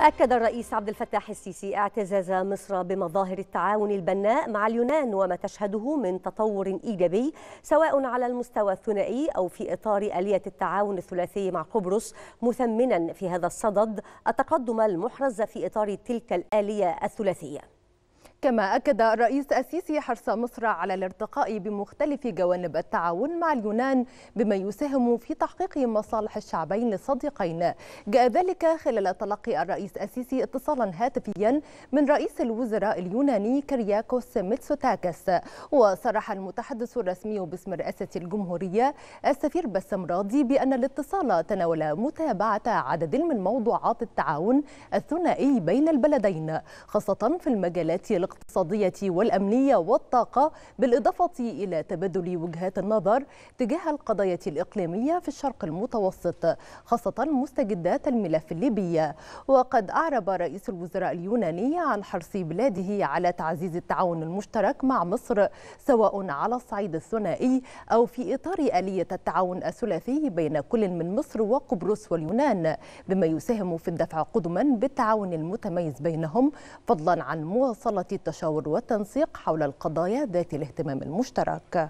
أكد الرئيس عبد الفتاح السيسي اعتزاز مصر بمظاهر التعاون البناء مع اليونان وما تشهده من تطور إيجابي سواء على المستوى الثنائي أو في إطار آلية التعاون الثلاثي مع قبرص مثمنا في هذا الصدد التقدم المحرز في إطار تلك الآلية الثلاثية كما أكد الرئيس السيسي حرص مصر على الارتقاء بمختلف جوانب التعاون مع اليونان بما يساهم في تحقيق مصالح الشعبين الصديقين جاء ذلك خلال تلقي الرئيس السيسي اتصالا هاتفيا من رئيس الوزراء اليوناني كرياكوس ميتسوتاكس وصرح المتحدث الرسمي باسم رئاسة الجمهورية السفير بسام راضي بأن الاتصال تناول متابعة عدد من موضوعات التعاون الثنائي بين البلدين خاصة في المجالات الاقتصادية والأمنية والطاقة بالإضافة إلى تبادل وجهات النظر تجاه القضايا الإقليمية في الشرق المتوسط خاصة مستجدات الملف الليبي وقد أعرب رئيس الوزراء اليوناني عن حرص بلاده على تعزيز التعاون المشترك مع مصر سواء على الصعيد الثنائي أو في إطار آلية التعاون الثلاثي بين كل من مصر وقبرص واليونان بما يساهم في الدفع قدما بالتعاون المتميز بينهم فضلا عن مواصلة التشاور والتنسيق حول القضايا ذات الاهتمام المشترك